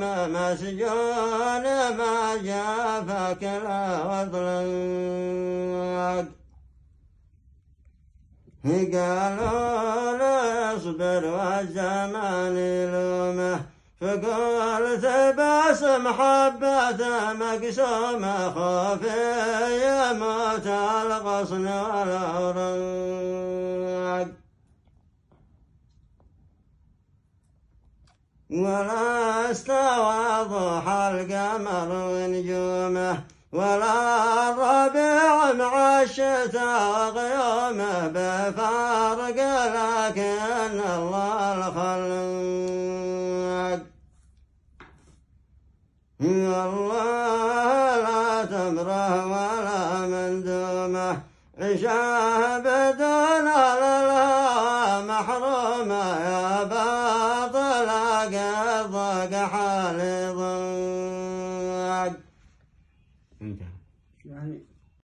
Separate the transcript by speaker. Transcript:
Speaker 1: ما مسجون ما جافك الأطلاق قالوا لا يصبر والزمان لومه فقلت بس محبة مقسومة خوفي يموت الغصن والأورق ولا استوى ضحى القمر ونجومه ولا الربيع مع الشتاء غيومه بفارق لكن الله الخلق الله لا تمره ولا مندومه عشاه بدون الله محروم ذاك حالي ضاق انتهى يعني